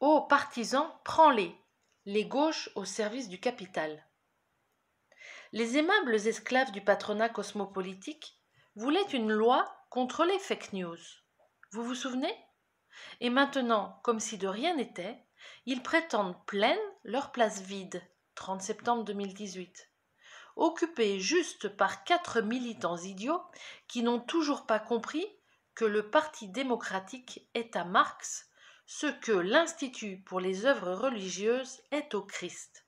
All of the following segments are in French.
Ô partisans, prends-les, les gauches au service du capital. Les aimables esclaves du patronat cosmopolitique voulaient une loi contre les fake news. Vous vous souvenez Et maintenant, comme si de rien n'était, ils prétendent pleine leur place vide, 30 septembre 2018, occupée juste par quatre militants idiots qui n'ont toujours pas compris que le Parti démocratique est à Marx ce que l'Institut pour les œuvres religieuses est au Christ.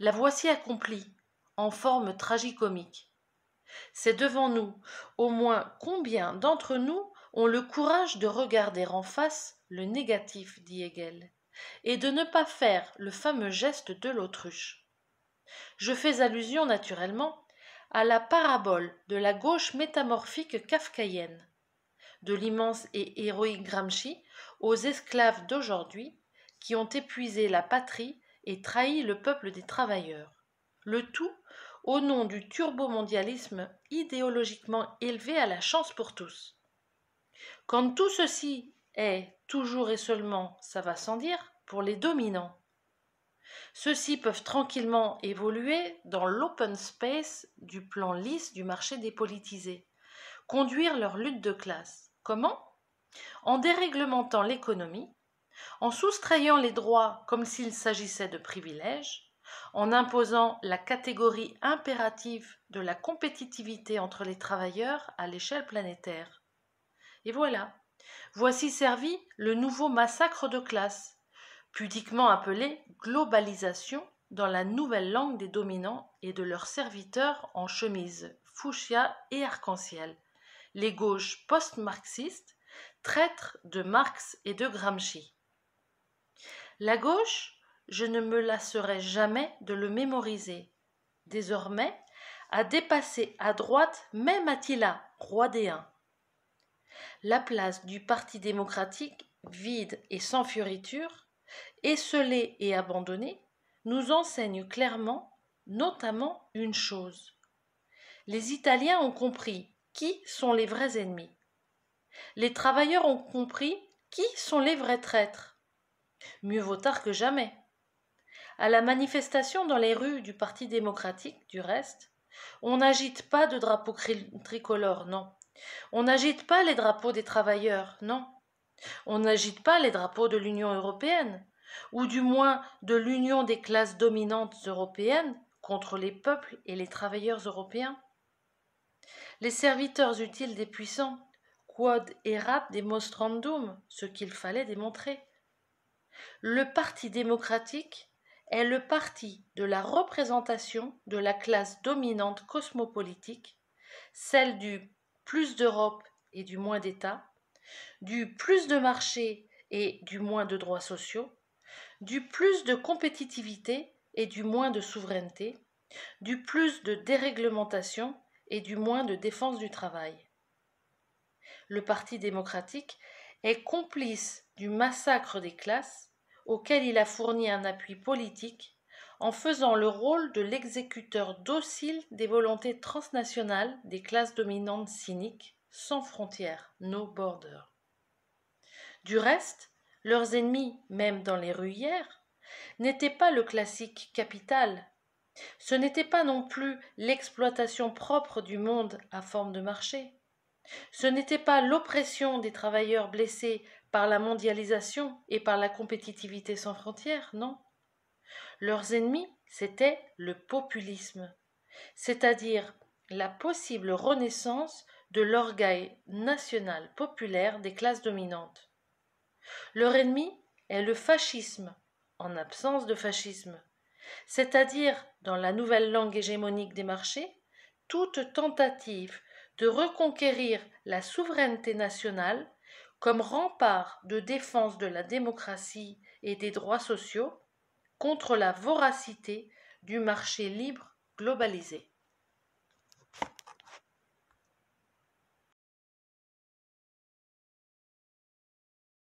La voici accomplie, en forme tragicomique. C'est devant nous, au moins combien d'entre nous ont le courage de regarder en face le négatif, dit Hegel, et de ne pas faire le fameux geste de l'autruche. Je fais allusion naturellement à la parabole de la gauche métamorphique kafkaïenne de l'immense et héroïque Gramsci aux esclaves d'aujourd'hui qui ont épuisé la patrie et trahi le peuple des travailleurs. Le tout au nom du turbomondialisme idéologiquement élevé à la chance pour tous. Quand tout ceci est toujours et seulement, ça va sans dire, pour les dominants. Ceux-ci peuvent tranquillement évoluer dans l'open space du plan lisse du marché dépolitisé, conduire leur lutte de classe. Comment En déréglementant l'économie, en soustrayant les droits comme s'il s'agissait de privilèges, en imposant la catégorie impérative de la compétitivité entre les travailleurs à l'échelle planétaire. Et voilà, voici servi le nouveau massacre de classe, pudiquement appelé globalisation dans la nouvelle langue des dominants et de leurs serviteurs en chemise, fuchsia et arc-en-ciel les gauches post-marxistes, traîtres de Marx et de Gramsci. La gauche, je ne me lasserai jamais de le mémoriser. Désormais, a dépassé à droite même Attila, roi des Huns. La place du Parti démocratique, vide et sans fioriture, esselée et abandonnée, nous enseigne clairement, notamment, une chose. Les Italiens ont compris qui sont les vrais ennemis. Les travailleurs ont compris qui sont les vrais traîtres. Mieux vaut tard que jamais. À la manifestation dans les rues du Parti démocratique, du reste, on n'agite pas de drapeaux tricolores, non. On n'agite pas les drapeaux des travailleurs, non. On n'agite pas les drapeaux de l'Union européenne, ou du moins de l'union des classes dominantes européennes contre les peuples et les travailleurs européens. Les serviteurs utiles des puissants, quod erat demonstrandum, ce qu'il fallait démontrer. Le Parti démocratique est le parti de la représentation de la classe dominante cosmopolitique, celle du plus d'Europe et du moins d'État, du plus de marché et du moins de droits sociaux, du plus de compétitivité et du moins de souveraineté, du plus de déréglementation et du moins de défense du travail. Le Parti démocratique est complice du massacre des classes auquel il a fourni un appui politique en faisant le rôle de l'exécuteur docile des volontés transnationales des classes dominantes cyniques, sans frontières, no border. Du reste, leurs ennemis, même dans les ruyères, n'étaient pas le classique capital ce n'était pas non plus l'exploitation propre du monde à forme de marché. Ce n'était pas l'oppression des travailleurs blessés par la mondialisation et par la compétitivité sans frontières, non. Leurs ennemis, c'était le populisme, c'est-à-dire la possible renaissance de l'orgueil national populaire des classes dominantes. Leur ennemi est le fascisme, en absence de fascisme, c'est-à-dire dans la nouvelle langue hégémonique des marchés, toute tentative de reconquérir la souveraineté nationale comme rempart de défense de la démocratie et des droits sociaux contre la voracité du marché libre globalisé.